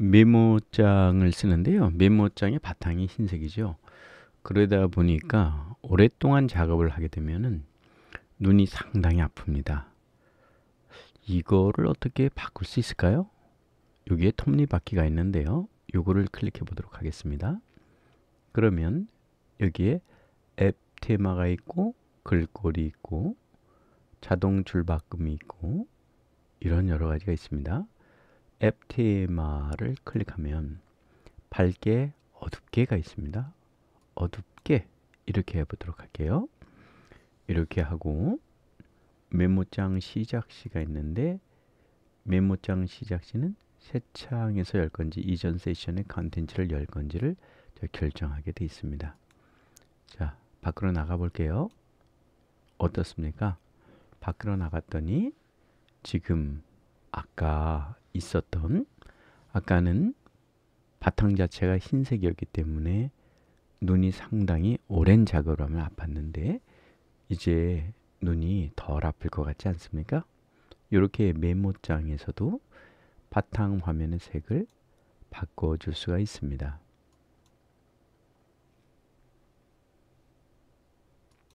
메모장을 쓰는데요. 메모장의 바탕이 흰색이죠. 그러다 보니까 오랫동안 작업을 하게 되면은 눈이 상당히 아픕니다. 이거를 어떻게 바꿀 수 있을까요? 여기에 톱니바퀴가 있는데요. 이거를 클릭해 보도록 하겠습니다. 그러면 여기에 앱 테마가 있고 글꼴이 있고 자동 줄바꿈이 있고 이런 여러 가지가 있습니다. 앱테마를 클릭하면 밝게, 어둡게가 있습니다. 어둡게 이렇게 해보도록 할게요. 이렇게 하고 메모장 시작 시가 있는데 메모장 시작 시는 새 창에서 열 건지 이전 세션의 컨텐츠를 열 건지를 결정하게 돼 있습니다. 자, 밖으로 나가 볼게요. 어떻습니까? 밖으로 나갔더니 지금 아까 있었던 아까는 바탕 자체가 흰색이었기 때문에 눈이 상당히 오랜 작업을 하면 아팠는데 이제 눈이 덜 아플 것 같지 않습니까? 이렇게 메모장에서도 바탕 화면의 색을 바꿔줄 수가 있습니다.